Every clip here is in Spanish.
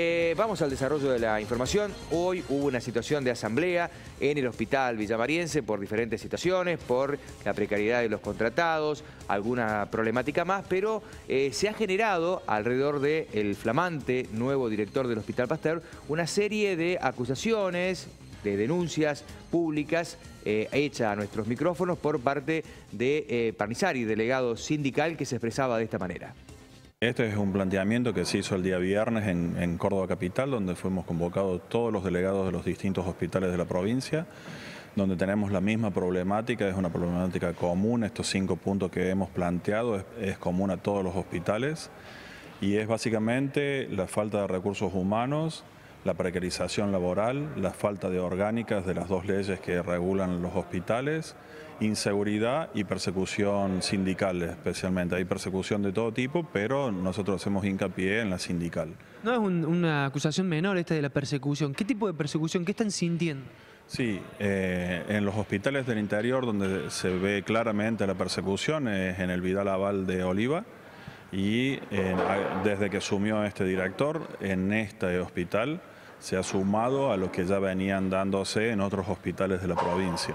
Eh, vamos al desarrollo de la información. Hoy hubo una situación de asamblea en el hospital villamariense por diferentes situaciones, por la precariedad de los contratados, alguna problemática más, pero eh, se ha generado alrededor del el flamante nuevo director del Hospital Pasteur una serie de acusaciones, de denuncias públicas eh, hechas a nuestros micrófonos por parte de Parnizari, delegado sindical, que se expresaba de esta manera. Este es un planteamiento que se hizo el día viernes en, Córdoba Capital, donde fuimos convocados todos los delegados de los distintos hospitales de la provincia, donde tenemos la misma problemática, es una problemática común, estos cinco puntos que hemos planteado es común a todos los hospitales, y es básicamente la falta de recursos humanos, la precarización laboral, la falta de orgánicas de las dos leyes que regulan los hospitales, inseguridad y persecución sindical especialmente. Hay persecución de todo tipo, pero nosotros hacemos hincapié en la sindical. No es una acusación menor esta de la persecución. ¿Qué tipo de persecución? ¿Qué están sintiendo? Sí, eh, en los hospitales del interior donde se ve claramente la persecución es en el Vidal Aval de Oliva, y desde que asumió este director en este hospital se ha sumado a lo que ya venían dándose en otros hospitales de la provincia.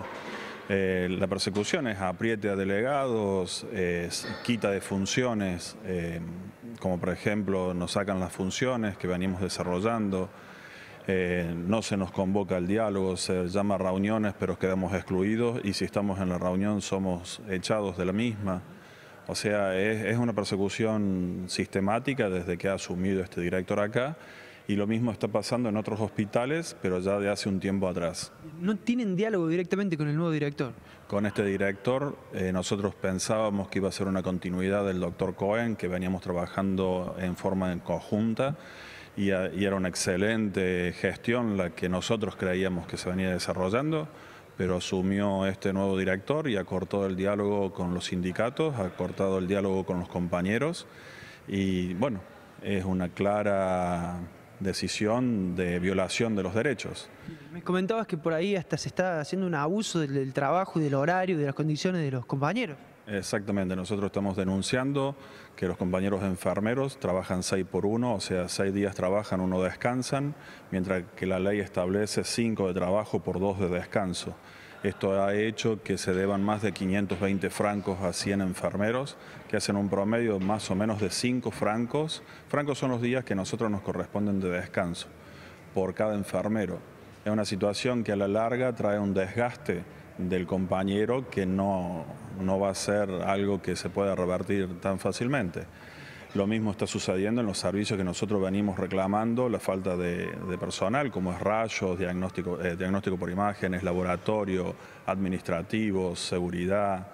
Eh, la persecución es apriete a delegados, quita de funciones, eh, como por ejemplo nos sacan las funciones que venimos desarrollando, eh, no se nos convoca al diálogo, se llama reuniones pero quedamos excluidos y si estamos en la reunión somos echados de la misma. O sea, es, es una persecución sistemática desde que ha asumido este director acá y lo mismo está pasando en otros hospitales, pero ya de hace un tiempo atrás. ¿No tienen diálogo directamente con el nuevo director? Con este director eh, nosotros pensábamos que iba a ser una continuidad del doctor Cohen, que veníamos trabajando en forma conjunta y, era una excelente gestión la que nosotros creíamos que se venía desarrollando pero asumió este nuevo director y acortó el diálogo con los sindicatos, ha el diálogo con los compañeros y bueno, es una clara decisión de violación de los derechos. Me comentabas que por ahí hasta se está haciendo un abuso del, trabajo y del horario y de las condiciones de los compañeros. Exactamente, nosotros estamos denunciando que los compañeros enfermeros trabajan seis por uno, o sea, seis días trabajan, uno descansan, mientras que la ley establece cinco de trabajo por dos de descanso. Esto ha hecho que se deban más de 520 francos a 100 enfermeros, que hacen un promedio más o menos de 5 francos. Francos son los días que nosotros nos corresponden de descanso por cada enfermero. Es una situación que a la larga trae un desgaste del compañero que no, no va a ser algo que se pueda revertir tan fácilmente. Lo mismo está sucediendo en los servicios que nosotros venimos reclamando, la falta de, personal, como es rayos, diagnóstico, eh, diagnóstico por imágenes, laboratorio, administrativo, seguridad.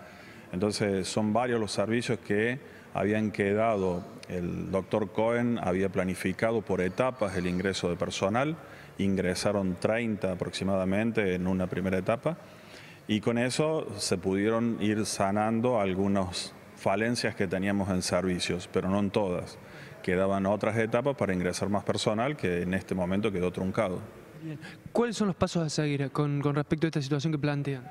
Entonces son varios los servicios que habían quedado, el doctor Cohen había planificado por etapas el ingreso de personal, ingresaron 30 aproximadamente en una primera etapa y con eso se pudieron ir sanando algunos falencias que teníamos en servicios, pero no en todas. Quedaban otras etapas para ingresar más personal que en este momento quedó truncado. ¿Cuáles son los pasos a seguir con, con respecto a esta situación que plantean?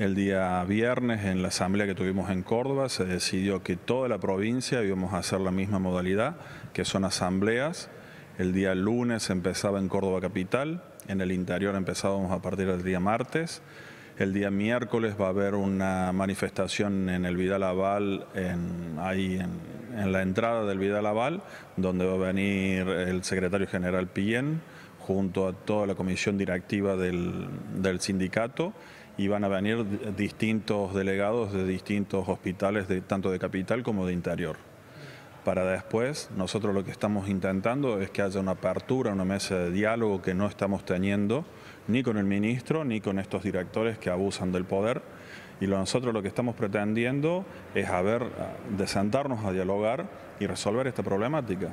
El día viernes en la asamblea que tuvimos en Córdoba se decidió que toda la provincia íbamos a hacer la misma modalidad, que son asambleas. El día lunes empezaba en Córdoba Capital, en el interior empezábamos a partir del día martes. El día miércoles va a haber una manifestación en el Vidal Aval, en, ahí en, la entrada del Vidal Aval, donde va a venir el secretario general Pillén junto a toda la comisión directiva del, del sindicato y van a venir distintos delegados de distintos hospitales, de, tanto de capital como de interior para después. Nosotros lo que estamos intentando es que haya una apertura, una mesa de diálogo que no estamos teniendo ni con el ministro ni con estos directores que abusan del poder. Y nosotros lo que estamos pretendiendo es haber de sentarnos a dialogar y resolver esta problemática.